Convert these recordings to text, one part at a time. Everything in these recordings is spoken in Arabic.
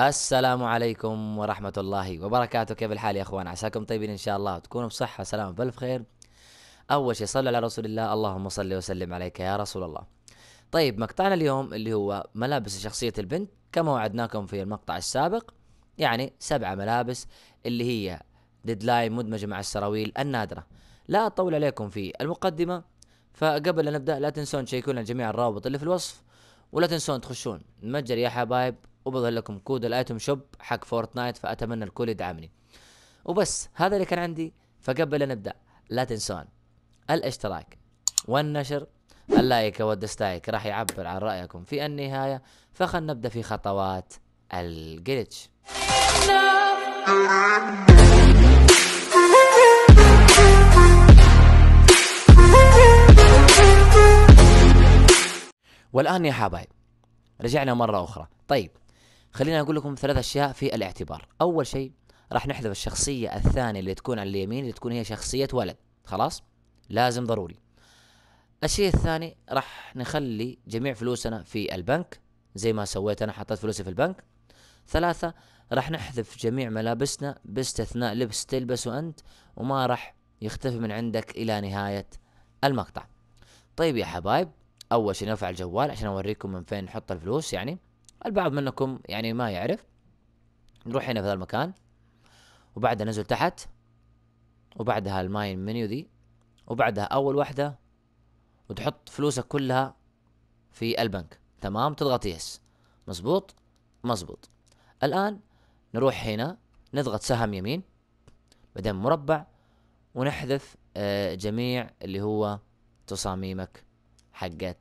السلام عليكم ورحمة الله وبركاته كيف الحال يا اخوان عساكم طيبين ان شاء الله تكونوا بصحة وسلامة بألف خير اول شيء صلوا على رسول الله اللهم صل وسلم عليك يا رسول الله طيب مقطعنا اليوم اللي هو ملابس شخصية البنت كما وعدناكم في المقطع السابق يعني سبعة ملابس اللي هي ديدلاين مدمجة مع السراويل النادرة لا أطول عليكم في المقدمة فقبل أن نبدأ لا تنسون تشيكون جميع الروابط اللي في الوصف ولا تنسون تخشون متجر يا حبايب وبظهر لكم كود الايتم شوب حق فورتنايت فاتمنى الكل يدعمني وبس هذا اللي كان عندي فقبل أن نبدا لا تنسون الاشتراك والنشر اللايك والدستايك راح يعبر عن رايكم في النهايه فخلنا نبدا في خطوات الجلتش والان يا حبايب رجعنا مره اخرى طيب خلينا اقول لكم ثلاث اشياء في الاعتبار اول شيء راح نحذف الشخصيه الثانيه اللي تكون على اليمين اللي تكون هي شخصيه ولد خلاص لازم ضروري الشيء الثاني راح نخلي جميع فلوسنا في البنك زي ما سويت انا حطيت فلوسي في البنك ثلاثة راح نحذف جميع ملابسنا باستثناء لبس تلبسه انت وما راح يختفي من عندك الى نهاية المقطع طيب يا حبايب اول شيء نرفع الجوال عشان اوريكم من فين نحط الفلوس يعني البعض منكم يعني ما يعرف نروح هنا في ذا المكان وبعدها ننزل تحت وبعدها الماين منيو دي وبعدها اول واحدة وتحط فلوسك كلها في البنك تمام تضغط يس مزبوط مزبوط الان نروح هنا نضغط سهم يمين بعدين مربع ونحذف آه، جميع اللي هو تصاميمك حقت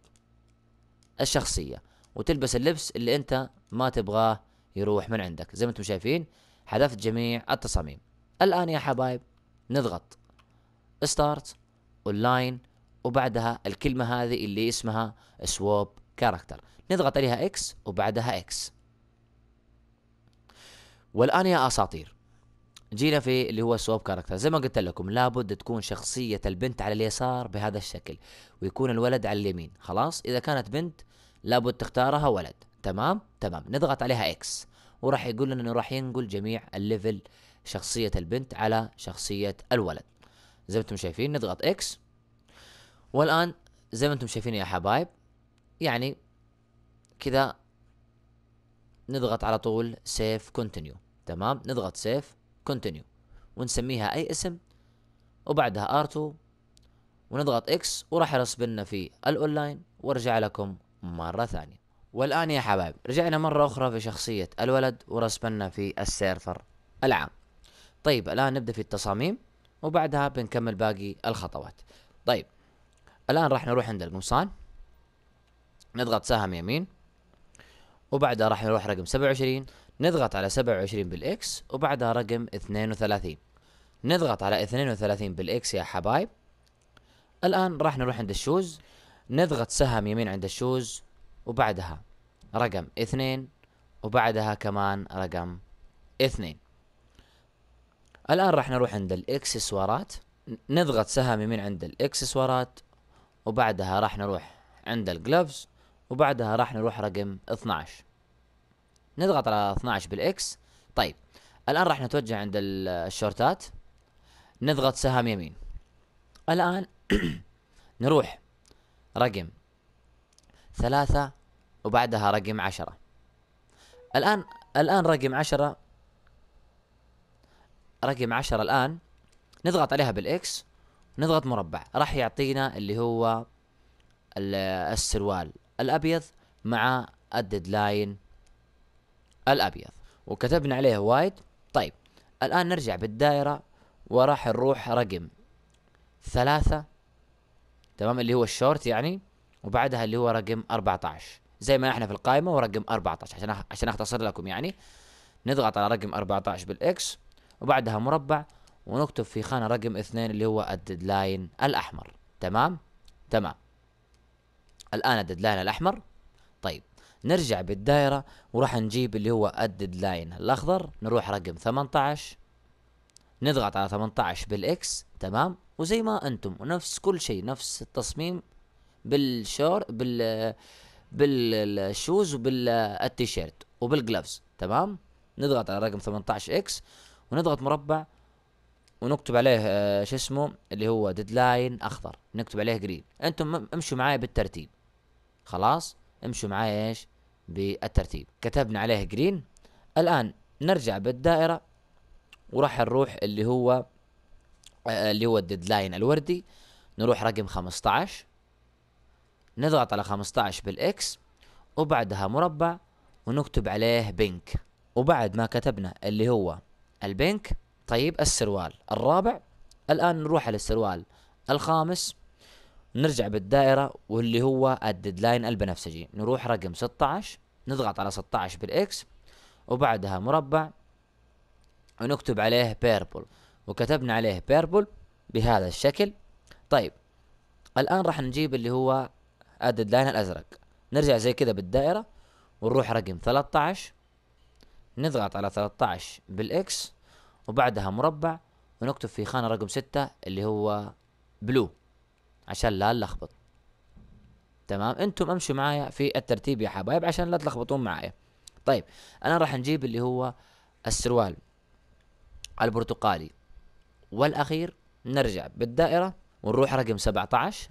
الشخصية وتلبس اللبس اللي انت ما تبغاه يروح من عندك زي ما انتم شايفين حذفت جميع التصاميم الان يا حبايب نضغط ستارت اونلاين وبعدها الكلمة هذه اللي اسمها سواب كاركتر نضغط عليها اكس وبعدها اكس والان يا اساطير جينا في اللي هو سواب كاركتر زي ما قلت لكم لابد تكون شخصية البنت على اليسار بهذا الشكل ويكون الولد على اليمين خلاص اذا كانت بنت لابد تختارها ولد تمام تمام نضغط عليها اكس وراح يقول لنا انه راح ينقل جميع الليفل شخصية البنت على شخصية الولد زي ما انتم شايفين نضغط اكس والان زي ما انتم شايفين يا حبايب يعني كذا نضغط على طول سيف كونتينيو تمام نضغط سيف كونتينيو ونسميها اي اسم وبعدها ار2 ونضغط اكس وراح يرسب لنا في الاونلاين وارجع لكم مرة ثانية والآن يا حبايب رجعنا مرة أخرى في شخصية الولد ورسمنا في السيرفر العام طيب الآن نبدأ في التصاميم وبعدها بنكمل باقي الخطوات طيب الآن راح نروح عند القمصان نضغط سهم يمين وبعدها راح نروح رقم سبعة وعشرين نضغط على سبعة وعشرين بالإكس وبعدها رقم اثنين وثلاثين نضغط على اثنين وثلاثين بالإكس يا حبايب الآن راح نروح عند الشوز نضغط سهم يمين عند الشوز وبعدها رقم اثنين وبعدها كمان رقم اثنين الآن راح نروح عند الاكسسوارات نضغط سهم يمين عند الاكسسوارات وبعدها راح نروح عند الجلوفز وبعدها راح نروح رقم 12 نضغط على 12 بالاكس طيب الآن راح نتوجه عند الشورتات نضغط سهم يمين الآن نروح رقم ثلاثة وبعدها رقم عشرة الآن الآن رقم عشرة رقم عشرة الآن نضغط عليها بالإكس نضغط مربع راح يعطينا اللي هو السروال الأبيض مع الديد لاين الأبيض وكتبنا عليه وايد طيب الآن نرجع بالدائرة وراح نروح رقم ثلاثة تمام اللي هو الشورت يعني وبعدها اللي هو رقم 14 زي ما احنا في القائمه ورقم 14 عشان عشان اختصر لكم يعني نضغط على رقم 14 بالاكس وبعدها مربع ونكتب في خانه رقم 2 اللي هو الديدلاين الاحمر تمام تمام الان الديدلاين الاحمر طيب نرجع بالدائره وراح نجيب اللي هو الديدلاين الاخضر نروح رقم 18 نضغط على 18 بالاكس تمام وزي ما انتم ونفس كل شيء نفس التصميم بالشور بال بالشوز وبالتيشيرت وبالجلافز تمام نضغط على رقم 18 اكس ونضغط مربع ونكتب عليه آه، شو اسمه اللي هو ديدلاين اخضر نكتب عليه جرين انتم امشوا معايا بالترتيب خلاص امشوا معايا ايش بالترتيب كتبنا عليه جرين الان نرجع بالدائره وراح نروح اللي هو آه، اللي هو الديدلاين الوردي نروح رقم 15 نضغط على 15 بالاكس وبعدها مربع ونكتب عليه بنك وبعد ما كتبنا اللي هو البنك طيب السروال الرابع الآن نروح على السروال الخامس نرجع بالدائرة واللي هو الديدلاين البنفسجي نروح رقم 16 نضغط على 16 بالاكس وبعدها مربع ونكتب عليه بيربل وكتبنا عليه بيربل بهذا الشكل طيب الآن راح نجيب اللي هو ادد لاين الأزرق نرجع زي كذا بالدائرة ونروح رقم 13 نضغط على 13 بالإكس وبعدها مربع ونكتب في خانة رقم 6 اللي هو بلو عشان لا نلخبط تمام انتم امشوا معايا في الترتيب يا حبايب عشان لا تلخبطون معايا طيب انا راح نجيب اللي هو السروال البرتقالي والأخير نرجع بالدائرة ونروح رقم 17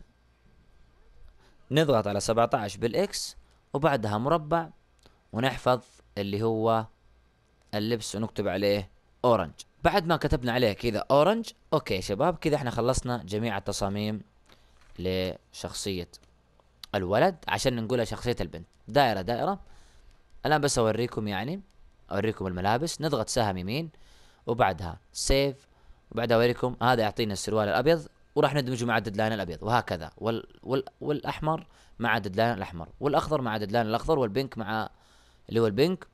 نضغط على 17 بالإكس وبعدها مربع ونحفظ اللي هو اللبس ونكتب عليه أورنج بعد ما كتبنا عليه كذا أورنج أوكي شباب كذا احنا خلصنا جميع التصاميم لشخصية الولد عشان نقولها شخصية البنت دائرة دائرة الآن بس أوريكم يعني أوريكم الملابس نضغط سهم يمين وبعدها سيف وبعدها اوريكم هذا يعطينا السروال الابيض وراح ندمجه مع الديدلاين الابيض وهكذا وال وال والاحمر مع الديدلاين الاحمر والاخضر مع الديدلاين الاخضر والبينك مع اللي هو البينك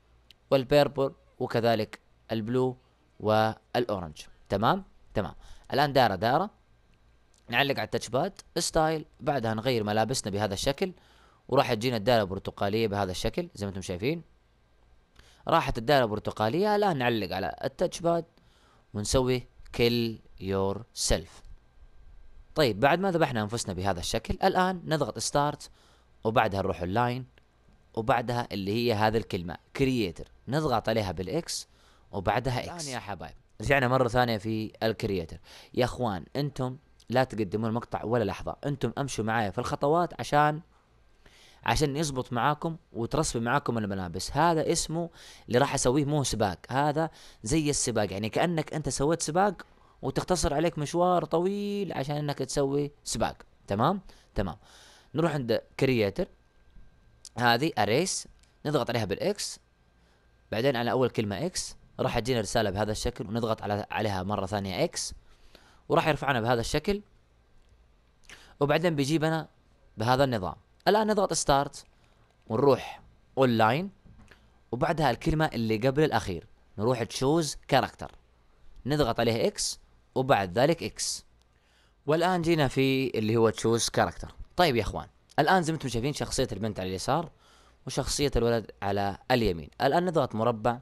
والبيربل وكذلك البلو والاورنج تمام تمام الان دائره دائره نعلق على التاتش باد ستايل بعدها نغير ملابسنا بهذا الشكل وراح تجينا الدائره البرتقاليه بهذا الشكل زي ما انتم شايفين راحت الدائره البرتقاليه الان نعلق على التاتش باد ونسوي kill yourself طيب بعد ما ذبحنا انفسنا بهذا الشكل الان نضغط ستارت وبعدها نروح اللاين وبعدها اللي هي هذه الكلمه كرييتر نضغط عليها بالاكس وبعدها اكس يا حبايب رجعنا مرة ثانية في الكرييتر يا اخوان انتم لا تقدمون المقطع ولا لحظة انتم امشوا معايا في الخطوات عشان عشان يزبط معاكم وترسبي معاكم الملابس هذا اسمه اللي راح اسويه مو سباق هذا زي السباق يعني كانك انت سويت سباق وتختصر عليك مشوار طويل عشان انك تسوي سباق تمام تمام نروح عند كرييتر هذه اريس نضغط عليها بالاكس بعدين على اول كلمه اكس راح تجينا رساله بهذا الشكل ونضغط على عليها مره ثانيه اكس وراح يرفعنا بهذا الشكل وبعدين بيجيبنا بهذا النظام الان نضغط ستارت ونروح اونلاين وبعدها الكلمه اللي قبل الاخير نروح تشوز كاركتر نضغط عليه اكس وبعد ذلك اكس والان جينا في اللي هو تشوز كاركتر طيب يا اخوان الان زي ما انتم شايفين شخصيه البنت على اليسار وشخصيه الولد على اليمين الان نضغط مربع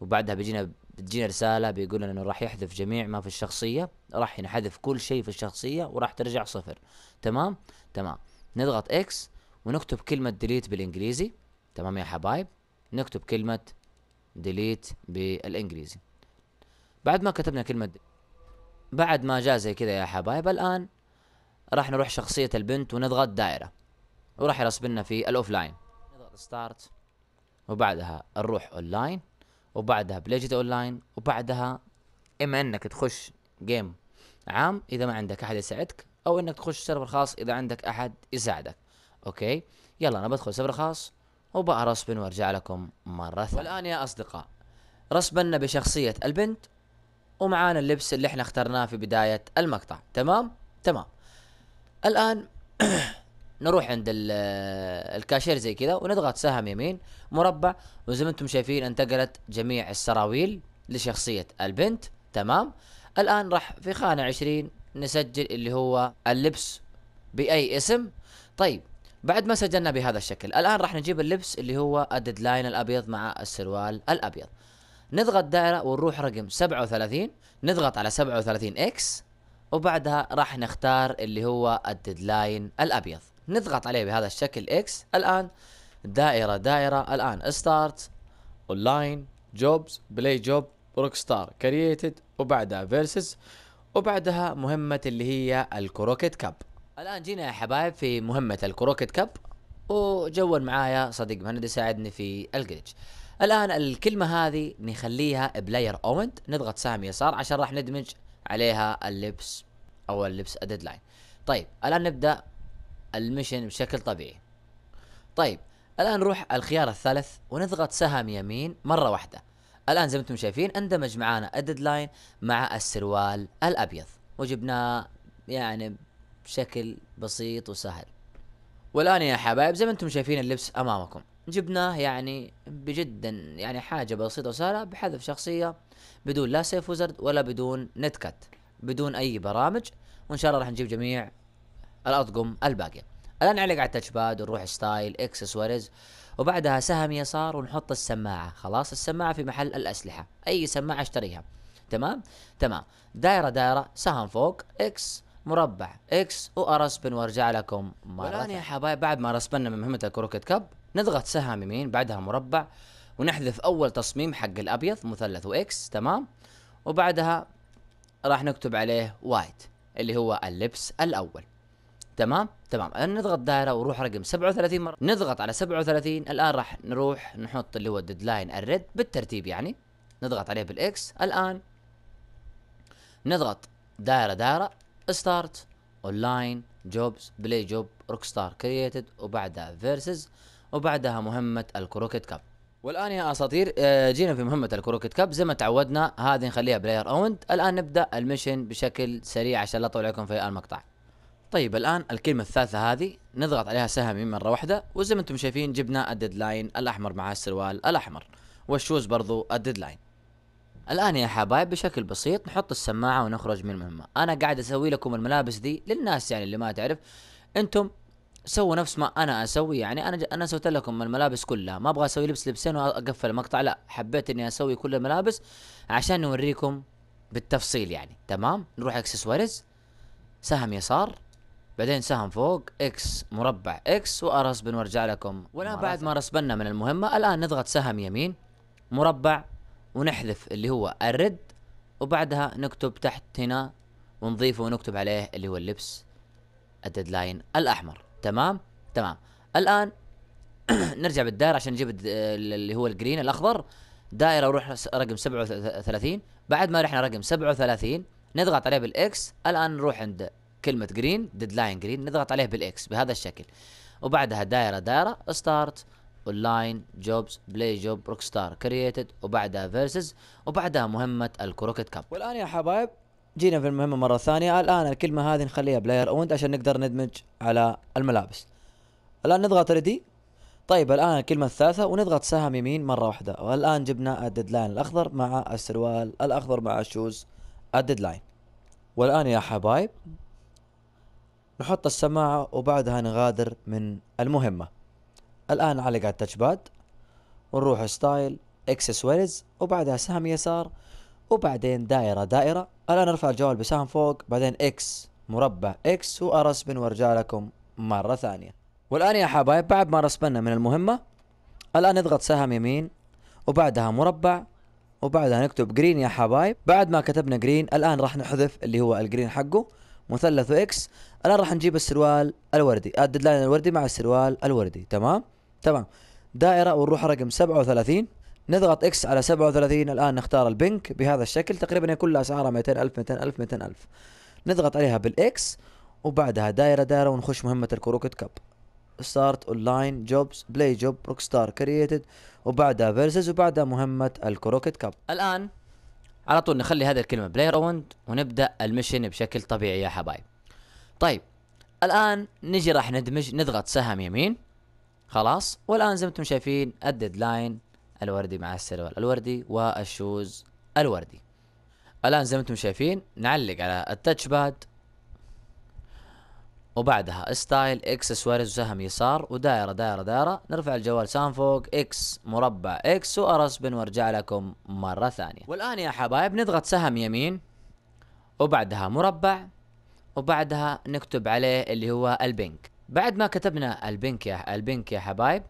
وبعدها بيجينا بتجينا رساله بيقول لنا انه راح يحذف جميع ما في الشخصيه راح ينحذف كل شيء في الشخصيه وراح ترجع صفر تمام تمام نضغط اكس ونكتب كلمة ديليت بالانجليزي تمام يا حبايب نكتب كلمة ديليت بالانجليزي بعد ما كتبنا كلمة بعد ما جاء زي كذا يا حبايب الان راح نروح شخصية البنت ونضغط دائرة وراح لنا في الاوفلاين نضغط ستارت وبعدها نروح اونلاين وبعدها بليجيت اونلاين وبعدها اما انك تخش جيم عام اذا ما عندك احد يساعدك او انك تخش سيرفر خاص اذا عندك احد يساعدك اوكي يلا انا بدخل سيرفر خاص وبقى رسبن وارجع لكم مره ثانيه والان يا اصدقاء رسبنا بشخصيه البنت ومعانا اللبس اللي احنا اخترناه في بدايه المقطع تمام تمام الان نروح عند الكاشير زي كذا ونضغط سهم يمين مربع وزي ما انتم شايفين انتقلت جميع السراويل لشخصية البنت تمام الان راح في خانة عشرين نسجل اللي هو اللبس باي اسم طيب بعد ما سجلنا بهذا الشكل الان راح نجيب اللبس اللي هو الديدلاين الابيض مع السروال الابيض نضغط دائرة ونروح رقم 37 نضغط على 37 اكس وبعدها راح نختار اللي هو الديدلاين الابيض نضغط عليه بهذا الشكل اكس الان دائرة دائرة الان ستارت اونلاين جوبز بلاي جوب روك ستار كرييتد وبعدها فيرسز وبعدها مهمة اللي هي الكروكيت كاب الآن جينا يا حبايب في مهمة الكروكيت كاب وجول معايا صديق مهند يساعدني في الجلتش الآن الكلمة هذه نخليها بلاير اوند نضغط سهم يسار عشان راح ندمج عليها اللبس أو اللبس الديدلاين طيب الآن نبدأ المشن بشكل طبيعي طيب الآن نروح الخيار الثالث ونضغط سهم يمين مرة واحدة الان زي ما انتم شايفين اندمج معانا الديدلاين لاين مع السروال الابيض وجبناه يعني بشكل بسيط وسهل والان يا حبايب زي ما انتم شايفين اللبس امامكم جبناه يعني بجدا يعني حاجه بسيطه وسهله بحذف شخصيه بدون لا سيف وزرد ولا بدون نت كات بدون اي برامج وان شاء الله راح نجيب جميع الاطقم الباقيه الان نعلق على التاتش باد ونروح ستايل اكسسوارز وبعدها سهم يسار ونحط السماعه خلاص السماعه في محل الاسلحه اي سماعه اشتريها تمام تمام دائره دائره سهم فوق اكس مربع اكس وارسبن وارجع لكم مره والان يا حبايب بعد ما رسبنا من مهمه الكروكت كب نضغط سهم يمين بعدها مربع ونحذف اول تصميم حق الابيض مثلث واكس تمام وبعدها راح نكتب عليه وايت اللي هو اللبس الاول تمام تمام نضغط دائره وروح رقم 37 مره نضغط على 37 الان راح نروح نحط اللي هو الديدلاين الريد بالترتيب يعني نضغط عليه بالاكس الان نضغط دائره دائره ستارت اونلاين جوبز بلاي جوب روك ستار كرييتد وبعدها فيرسز وبعدها مهمه الكروكيت كاب والان يا اساطير آه، جينا في مهمه الكروكيت كاب زي ما تعودنا هذه نخليها بلاير اوند الان نبدا المشن بشكل سريع عشان لا اطول عليكم في المقطع طيب الان الكلمه الثالثه هذه نضغط عليها سهم مره واحده وزي ما انتم شايفين جبنا الديدلاين الاحمر مع السروال الاحمر والشوز برضو الديدلاين الان يا حبايب بشكل بسيط نحط السماعه ونخرج من المهمه انا قاعد اسوي لكم الملابس دي للناس يعني اللي ما تعرف انتم سووا نفس ما انا اسوي يعني انا انا سويت لكم الملابس كلها ما ابغى اسوي لبس لبسين واقفل المقطع لا حبيت اني اسوي كل الملابس عشان نوريكم بالتفصيل يعني تمام نروح اكسسوارز سهم يسار بعدين سهم فوق اكس مربع اكس وارسبن وارجع لكم والان بعد ما رسبنا من المهمه الان نضغط سهم يمين مربع ونحذف اللي هو الرد وبعدها نكتب تحت هنا ونضيفه ونكتب عليه اللي هو اللبس الديدلاين الاحمر تمام تمام الان نرجع بالدائره عشان نجيب اللي هو الجرين الاخضر دائره وروح رقم 37 بعد ما رحنا رقم 37 نضغط عليه بالاكس الان نروح عند كلمه جرين ديدلاين جرين نضغط عليه بالاكس بهذا الشكل وبعدها دائره دائره ستارت اونلاين جوبز بلاي جوب روك ستار كرييتد وبعدها فيرسز وبعدها مهمه الكروكت كاب والان يا حبايب جينا في المهمه مره ثانيه الان الكلمه هذه نخليها بلاير اوند عشان نقدر ندمج على الملابس الان نضغط ريدي طيب الان الكلمه الثالثه ونضغط سهم يمين مره واحده والان جبنا الديدلاين الاخضر مع السروال الاخضر مع الشوز الديدلاين والان يا حبايب نحط السماعة وبعدها نغادر من المهمة الآن علق على باد ونروح ستايل اكسسواريز وبعدها سهم يسار وبعدين دائرة دائرة الآن ارفع الجوال بسهم فوق بعدين اكس مربع اكس وارسبن وارجع لكم مرة ثانية والآن يا حبايب بعد ما رسبنا من المهمة الآن نضغط سهم يمين وبعدها مربع وبعدها نكتب جرين يا حبايب بعد ما كتبنا جرين الآن راح نحذف اللي هو الجرين حقه مثلث اكس الان راح نجيب السروال الوردي آه، الديدلاين الوردي مع السروال الوردي تمام تمام دائرة ونروح رقم 37 نضغط اكس على 37 الان نختار البنك بهذا الشكل تقريبا كل اسعارها 200 الف 200 الف 200 الف نضغط عليها بالاكس وبعدها دائرة دائرة ونخش مهمة الكروكت كاب ستارت اونلاين جوبز بلاي جوب روك ستار كرييتد وبعدها فيرسز وبعدها مهمة الكروكت كاب الان على طول نخلي هذه الكلمه بلاي اوند ونبدا المشن بشكل طبيعي يا حبايب طيب الان نجي راح ندمج نضغط سهم يمين خلاص والان زي ما انتم شايفين الديدلاين الوردي مع السيرفر الوردي والشوز الوردي الان زي ما انتم شايفين نعلق على التاتش باد وبعدها ستايل اكس سواريز وسهم يسار ودائرة دائرة دائرة نرفع الجوال سام فوق اكس مربع اكس وارسبن وارجع لكم مرة ثانية والان يا حبايب نضغط سهم يمين وبعدها مربع وبعدها نكتب عليه اللي هو البنك بعد ما كتبنا البنك يا البنك يا حبايب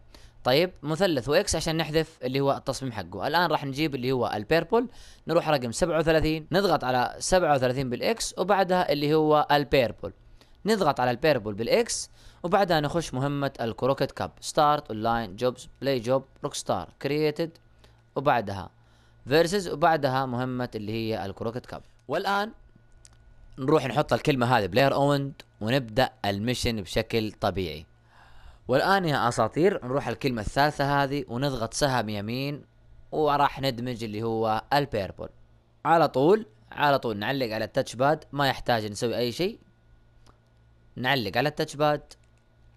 طيب مثلث واكس عشان نحذف اللي هو التصميم حقه الان راح نجيب اللي هو البيربل نروح رقم 37 نضغط على 37 بالاكس وبعدها اللي هو البيربل نضغط على البيربل بالاكس وبعدها نخش مهمة الكروكت كاب ستارت اونلاين جوبز بلاي جوب روك ستار كرييتد وبعدها فيرسز وبعدها مهمة اللي هي الكروكت كاب والان نروح نحط الكلمة هذه بلاير اوند ونبدأ المشن بشكل طبيعي والان يا اساطير نروح الكلمة الثالثة هذه ونضغط سهم يمين وراح ندمج اللي هو البيربل على طول على طول نعلق على التاتش باد ما يحتاج نسوي اي شيء نعلق على التاتش باد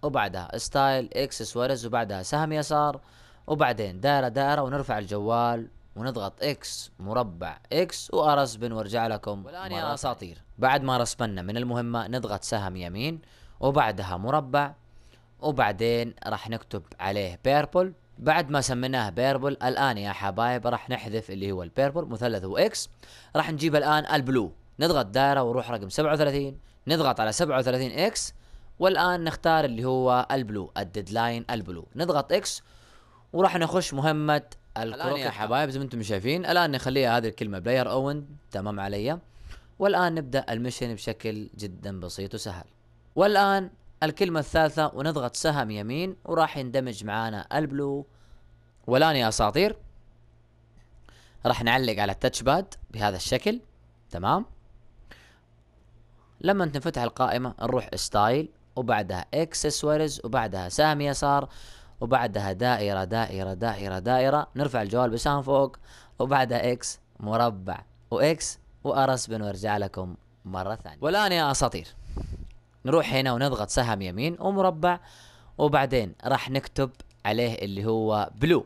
وبعدها ستايل اكسسوارز وبعدها سهم يسار وبعدين دائرة دائرة ونرفع الجوال ونضغط اكس مربع اكس وارسبن وارجع لكم والان يا اساطير بعد ما رسبنا من المهمة نضغط سهم يمين وبعدها مربع وبعدين راح نكتب عليه بيربل بعد ما سميناه بيربل الان يا حبايب راح نحذف اللي هو البيربل مثلث واكس راح نجيب الان البلو نضغط دائرة وروح رقم 37 نضغط على 37 اكس والان نختار اللي هو البلو الديدلاين البلو نضغط اكس وراح نخش مهمه الكروك يا حبايب زي ما انتم شايفين الان نخليها هذه الكلمه بلاير اوين تمام علي والان نبدا المشن بشكل جدا بسيط وسهل والان الكلمه الثالثه ونضغط سهم يمين وراح يندمج معانا البلو والان يا اساطير راح نعلق على التاتش باد بهذا الشكل تمام لما تنفتح القائمة نروح ستايل وبعدها اكسسوارز وبعدها سهم يسار وبعدها دائرة دائرة دائرة دائرة نرفع الجوال بسهم فوق وبعدها اكس مربع واكس وارسبن وارجع لكم مرة ثانية والان يا اساطير نروح هنا ونضغط سهم يمين ومربع وبعدين راح نكتب عليه اللي هو بلو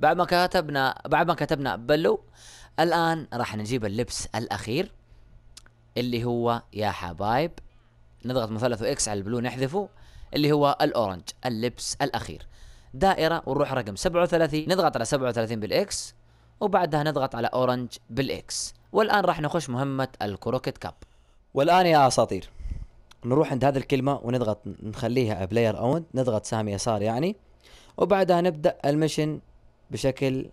بعد ما كتبنا بعد ما كتبنا بلو الان راح نجيب اللبس الاخير اللي هو يا حبايب نضغط مثلث اكس على البلو نحذفه اللي هو الاورنج اللبس الاخير دائرة ونروح رقم 37 نضغط على 37 بالاكس وبعدها نضغط على اورنج بالاكس والان راح نخش مهمة الكروكيت كاب والان يا اساطير نروح عند هذه الكلمة ونضغط نخليها بلاير اوند نضغط سهم يسار يعني وبعدها نبدأ المشن بشكل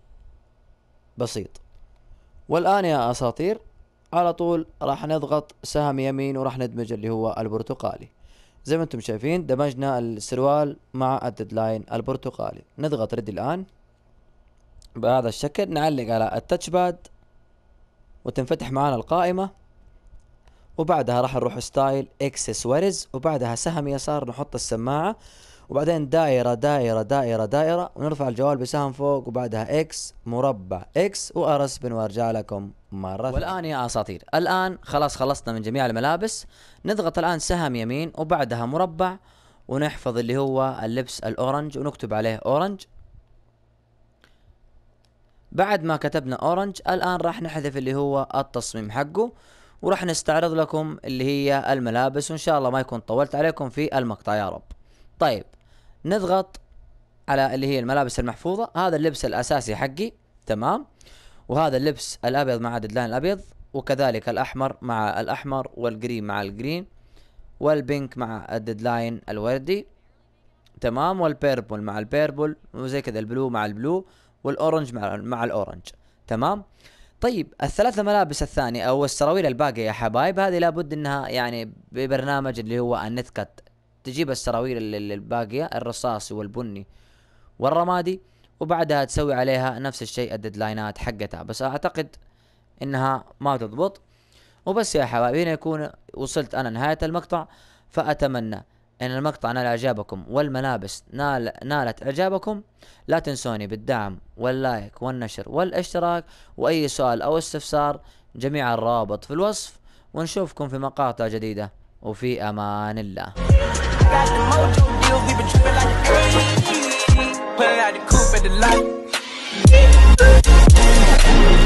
بسيط والآن يا أساطير على طول راح نضغط سهم يمين وراح ندمج اللي هو البرتقالي زي ما انتم شايفين دمجنا السروال مع الديدلاين البرتقالي نضغط ريدي الان بهذا الشكل نعلق على التاتش باد وتنفتح معانا القائمة وبعدها راح نروح ستايل اكسسوارز وبعدها سهم يسار نحط السماعة وبعدين دائرة دائرة دائرة دائرة ونرفع الجوال بسهم فوق وبعدها اكس مربع اكس وارس وارجع لكم مرة والان يا اساطير الان خلاص خلصنا من جميع الملابس نضغط الان سهم يمين وبعدها مربع ونحفظ اللي هو اللبس الاورنج ونكتب عليه اورنج بعد ما كتبنا اورنج الان راح نحذف اللي هو التصميم حقه وراح نستعرض لكم اللي هي الملابس وان شاء الله ما يكون طولت عليكم في المقطع يا رب طيب نضغط على اللي هي الملابس المحفوظة هذا اللبس الأساسي حقي تمام وهذا اللبس الأبيض مع الديدلاين الأبيض وكذلك الأحمر مع الأحمر والجرين مع الجرين والبينك مع الديدلاين الوردي تمام والبيربل مع البيربل وزي كذا البلو مع البلو والأورنج مع, مع الأورنج تمام طيب الثلاثة ملابس الثانية أو السراويل الباقية يا حبايب هذه لابد أنها يعني ببرنامج اللي هو النتكت تجيب السراويل الباقيه الرصاصي والبني والرمادي وبعدها تسوي عليها نفس الشيء الديدلاينات حقتها بس اعتقد انها ما تضبط وبس يا حبايبي هنا يكون وصلت انا نهايه المقطع فاتمنى ان المقطع نال اعجابكم والملابس نال نالت اعجابكم لا تنسوني بالدعم واللايك والنشر والاشتراك واي سؤال او استفسار جميع الروابط في الوصف ونشوفكم في مقاطع جديده وفي امان الله got the mojo deals, we been trippin' like crazy. Pullin' out the coupe at the light.